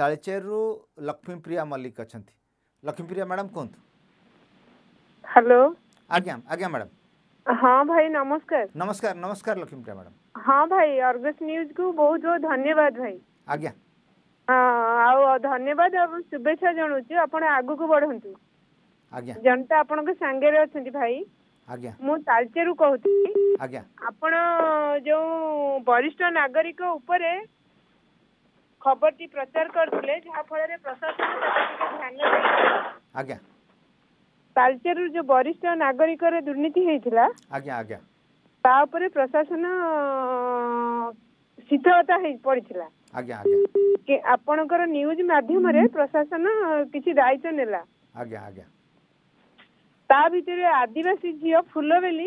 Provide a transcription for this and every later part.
ତାଳଚେରରୁ ଲକ୍ଷ୍ମୀପ୍ରିୟା ମଲ୍ଲିକ ଅଛନ୍ତି ଲକ୍ଷ୍ମୀପ୍ରିୟା ମ୍ୟାଡ଼ାମ୍ କୁହନ୍ତୁ ହ୍ୟାଲୋ ଆଜ୍ଞା ଆଜ୍ଞା ମ୍ୟାଡ଼ାମ୍ ହଁ ଭାଇ ନମସ୍କାର ନମସ୍କାର ନମସ୍କାର ଲକ୍ଷ୍ମୀପ୍ରିୟା ମ୍ୟାଡ଼ାମ୍ ହଁ ଭାଇ ଅର୍ଗସ୍ ନ୍ୟୁଜ୍କୁ ବହୁତ ବହୁତ ଧନ୍ୟବାଦ ଭାଇ ଆଜ୍ଞା ଆଉ ଧନ୍ୟବାଦ ଆଉ ଶୁଭେଚ୍ଛା ଜଣାଉଛି ଆପଣ ଆଗକୁ ବଢ଼ନ୍ତୁ ଆଜ୍ଞା ଜନତା ଆପଣଙ୍କ ସାଙ୍ଗରେ ଅଛନ୍ତି ଭାଇ ଆଜ୍ଞା ମୁଁ ତାଳଚେରରୁ କହୁଥିଲି ଆଜ୍ଞା ଆପଣ ଯୋଉ ବରିଷ୍ଠ ନାଗରିକ ଉପରେ ଖବରଟି ପ୍ରଚାର କରିଥିଲେ ଯାହାଫଳରେ ପ୍ରଶାସନ ଧ୍ୟାନ ଆଜ୍ଞା ତାଲଚେରରୁ ଯୋଉ ବରିଷ୍ଠ ନାଗରିକର ଦୁର୍ନୀତି ହେଇଥିଲା ଆଜ୍ଞା ଆଜ୍ଞା ତା ଉପରେ ପ୍ରଶାସନ ଶିଥିଳତା ହେଇ ପଡିଥିଲା ଆଜ୍ଞା ଆଜ୍ଞା ଆପଣଙ୍କର ନ୍ୟୁଜ୍ ମାଧ୍ୟମରେ ପ୍ରଶାସନ କିଛି ଦାୟିତ୍ୱ ନେଲା ଆଜ୍ଞା ଆଜ୍ଞା ତା ଭିତରେ ଆଦିବାସୀ ଝିଅ ଫୁଲବେଲି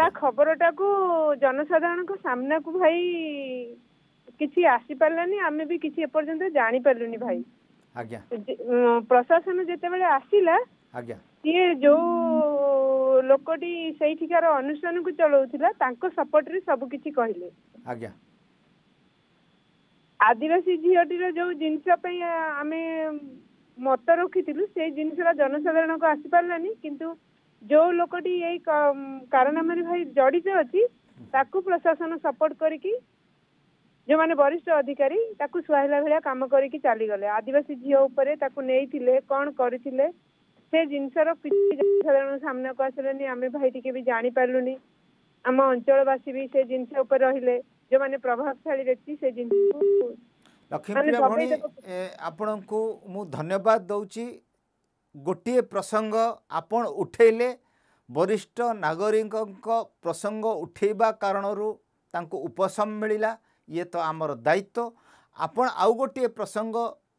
ତା ଖବରଟାକୁ ଜନସାଧାରଣଙ୍କ ସାମ୍ନାକୁ ଭାଇ କିଛି ଆସିପାରିଲାନି ଆମେ ବି କିଛି ଏପର୍ଯ୍ୟନ୍ତ ଜାଣିପାରିଲୁନି ଭାଇ ଆଜ୍ଞା ପ୍ରଶାସନ ଯେତେବେଳେ ଆସିଲା ଆଜ୍ଞା ସିଏ ଯୋଉ ଲୋକଟି ସେଇଠିକାର ଅନୁଷ୍ଠାନକୁ ଚଳଉଥିଲା ତାଙ୍କ ସପୋର୍ଟରେ ସବୁ କିଛି କହିଲେ ଆଜ୍ଞା ଆଦିବାସୀ ଝିଅଟିର ଯୋଉ ଜିନିଷ ପାଇଁ ଆମେ ମତ ରଖିଥିଲୁ ସେଇ ଜିନିଷଟା ଜନସାଧାରଣଙ୍କୁ ଆସିପାରିଲାନି କିନ୍ତୁ ଯୋଉ ଲୋକଟି ଏଇ କାରନାମାରେ ଭାଇ ଜଡିତ ଅଛି ତାକୁ ପ୍ରଶାସନ ସପୋର୍ଟ କରିକି ଯେଉଁମାନେ ବରିଷ୍ଠ ଅଧିକାରୀ ତାକୁ ସୁହାଇଲା ଭଳିଆ କାମ କରିକି ଚାଲିଗଲେ ଆଦିବାସୀ ଝିଅ ଉପରେ ତାକୁ ନେଇଥିଲେ କ'ଣ କରିଥିଲେ ସେ ଜିନିଷର କିଛି ଜନସାଧାରଣ ସାମ୍ନାକୁ ଆସିଲାନି ଆମେ ଭାଇ ଟିକେ ବି ଜାଣିପାରିଲୁନି ଆମ ଅଞ୍ଚଳବାସୀ ବି ସେ ଜିନିଷ ଉପରେ ରହିଲେ ଯେଉଁମାନେ ପ୍ରଭାବଶାଳୀ ବ୍ୟକ୍ତି ସେ ଜିନିଷକୁ ଲକ୍ଷ୍ମୀପ୍ରିୟା ଭଉଣୀ ଆପଣଙ୍କୁ ମୁଁ ଧନ୍ୟବାଦ ଦେଉଛି ଗୋଟିଏ ପ୍ରସଙ୍ଗ ଆପଣ ଉଠେଇଲେ ବରିଷ୍ଠ ନାଗରିକଙ୍କ ପ୍ରସଙ୍ଗ ଉଠେଇବା କାରଣରୁ ତାଙ୍କୁ ଉପଶମ ମିଳିଲା ଇଏ ତ ଆମର ଦାୟିତ୍ୱ ଆପଣ ଆଉ ଗୋଟିଏ ପ୍ରସଙ୍ଗ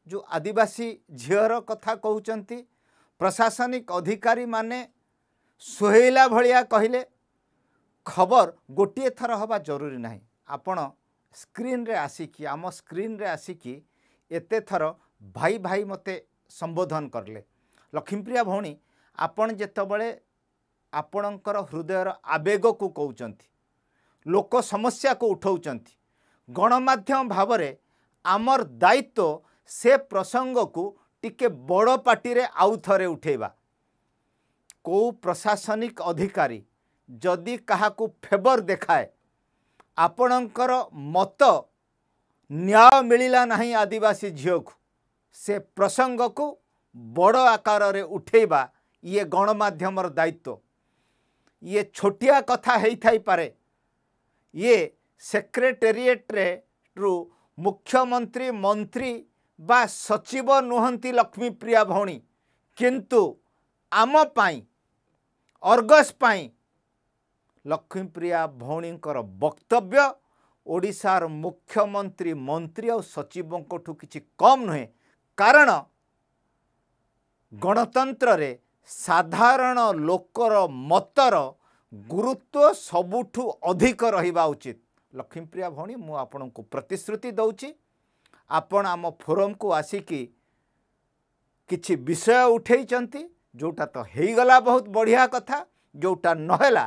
ଯେଉଁ ଆଦିବାସୀ ଝିଅର କଥା କହୁଛନ୍ତି ପ୍ରଶାସନିକ ଅଧିକାରୀମାନେ ସୁହେଇଲା ଭଳିଆ କହିଲେ ଖବର ଗୋଟିଏ ଥର ହେବା ଜରୁରୀ ନାହିଁ ଆପଣ ସ୍କ୍ରିନ୍ରେ ଆସିକି ଆମ ସ୍କ୍ରିନ୍ରେ ଆସିକି ଏତେ ଥର ଭାଇ ଭାଇ ମୋତେ ସମ୍ବୋଧନ କଲେ ଲକ୍ଷ୍ମୀପ୍ରିୟା ଭଉଣୀ ଆପଣ ଯେତେବେଳେ ଆପଣଙ୍କର ହୃଦୟର ଆବେଗକୁ କହୁଛନ୍ତି ଲୋକ ସମସ୍ୟାକୁ ଉଠାଉଛନ୍ତି ଗଣମାଧ୍ୟମ ଭାବରେ ଆମର ଦାୟିତ୍ୱ ସେ ପ୍ରସଙ୍ଗକୁ ଟିକେ ବଡ଼ ପାଟିରେ ଆଉ ଥରେ ଉଠାଇବା କେଉଁ ପ୍ରଶାସନିକ ଅଧିକାରୀ ଯଦି କାହାକୁ ଫେବର ଦେଖାଏ ଆପଣଙ୍କର ମତ ନ୍ୟାୟ ମିଳିଲା ନାହିଁ ଆଦିବାସୀ ଝିଅକୁ ସେ ପ୍ରସଙ୍ଗକୁ ବଡ଼ ଆକାରରେ ଉଠାଇବା ଇଏ ଗଣମାଧ୍ୟମର ଦାୟିତ୍ୱ ଇଏ ଛୋଟିଆ କଥା ହେଇଥାଇପାରେ ଇଏ ସେକ୍ରେଟେରିଏଟ୍ରେରୁ ମୁଖ୍ୟମନ୍ତ୍ରୀ ମନ୍ତ୍ରୀ ବା ସଚିବ ନୁହନ୍ତି ଲକ୍ଷ୍ମୀପ୍ରିୟା ଭଉଣୀ କିନ୍ତୁ ଆମ ପାଇଁ ଅର୍ଗସ୍ ପାଇଁ ଲକ୍ଷ୍ମୀପ୍ରିୟା ଭଉଣୀଙ୍କର ବକ୍ତବ୍ୟ ଓଡ଼ିଶାର ମୁଖ୍ୟମନ୍ତ୍ରୀ ମନ୍ତ୍ରୀ ଆଉ ସଚିବଙ୍କଠୁ କିଛି କମ୍ ନୁହେଁ କାରଣ ଗଣତନ୍ତ୍ରରେ ସାଧାରଣ ଲୋକର ମତର ଗୁରୁତ୍ୱ ସବୁଠୁ ଅଧିକ ରହିବା ଉଚିତ ଲକ୍ଷ୍ମୀପ୍ରିୟା ଭଉଣୀ ମୁଁ ଆପଣଙ୍କୁ ପ୍ରତିଶ୍ରୁତି ଦେଉଛି ଆପଣ ଆମ ଫୋରମ୍କୁ ଆସିକି କିଛି ବିଷୟ ଉଠାଇଛନ୍ତି ଯେଉଁଟା ତ ହେଇଗଲା ବହୁତ ବଢ଼ିଆ କଥା ଯେଉଁଟା ନହେଲା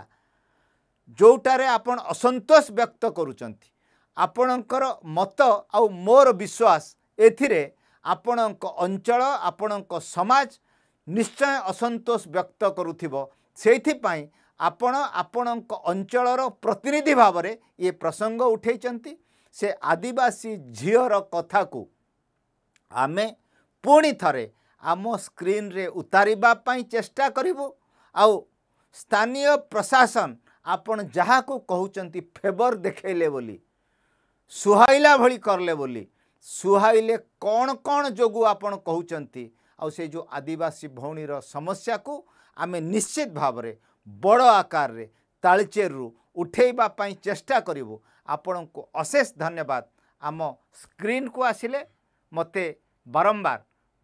ଯେଉଁଟାରେ ଆପଣ ଅସନ୍ତୋଷ ବ୍ୟକ୍ତ କରୁଛନ୍ତି ଆପଣଙ୍କର ମତ ଆଉ ମୋର ବିଶ୍ୱାସ ଏଥିରେ ଆପଣଙ୍କ ଅଞ୍ଚଳ ଆପଣଙ୍କ ସମାଜ ନିଶ୍ଚୟ ଅସନ୍ତୋଷ ବ୍ୟକ୍ତ କରୁଥିବ ସେଇଥିପାଇଁ ଆପଣ ଆପଣଙ୍କ ଅଞ୍ଚଳର ପ୍ରତିନିଧି ଭାବରେ ଇଏ ପ୍ରସଙ୍ଗ ଉଠାଇଛନ୍ତି ସେ ଆଦିବାସୀ ଝିଅର କଥାକୁ ଆମେ ପୁଣି ଥରେ ଆମ ସ୍କ୍ରିନ୍ରେ ଉତାରିବା ପାଇଁ ଚେଷ୍ଟା କରିବୁ ଆଉ ସ୍ଥାନୀୟ ପ୍ରଶାସନ ଆପଣ ଯାହାକୁ କହୁଛନ୍ତି ଫେବର ଦେଖାଇଲେ ବୋଲି ସୁହାଇଲା ଭଳି କରିଲେ ବୋଲି ସୁହାଇଲେ କ'ଣ କ'ଣ ଯୋଗୁଁ ଆପଣ କହୁଛନ୍ତି ଆଉ ସେ ଯେଉଁ ଆଦିବାସୀ ଭଉଣୀର ସମସ୍ୟାକୁ ଆମେ ନିଶ୍ଚିତ ଭାବରେ ବଡ଼ ଆକାରରେ ତାଳିଚେରରୁ ଉଠାଇବା ପାଇଁ ଚେଷ୍ଟା କରିବୁ ଆପଣଙ୍କୁ ଅଶେଷ ଧନ୍ୟବାଦ ଆମ ସ୍କ୍ରିନ୍କୁ ଆସିଲେ ମୋତେ ବାରମ୍ବାର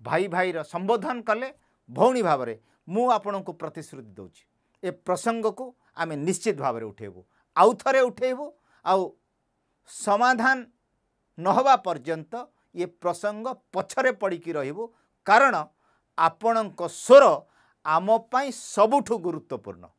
ଭାଇ ଭାଇର ସମ୍ବୋଧନ କଲେ ଭଉଣୀ ଭାବରେ ମୁଁ ଆପଣଙ୍କୁ ପ୍ରତିଶ୍ରୁତି ଦେଉଛି ଏ ପ୍ରସଙ୍ଗକୁ ଆମେ ନିଶ୍ଚିତ ଭାବରେ ଉଠାଇବୁ ଆଉ ଥରେ ଉଠାଇବୁ ଆଉ ସମାଧାନ ନହେବା ପର୍ଯ୍ୟନ୍ତ ଏ ପ୍ରସଙ୍ଗ ପଛରେ ପଡ଼ିକି ରହିବୁ କାରଣ ଆପଣଙ୍କ ସ୍ୱର ଆମ ପାଇଁ ସବୁଠୁ ଗୁରୁତ୍ୱପୂର୍ଣ୍ଣ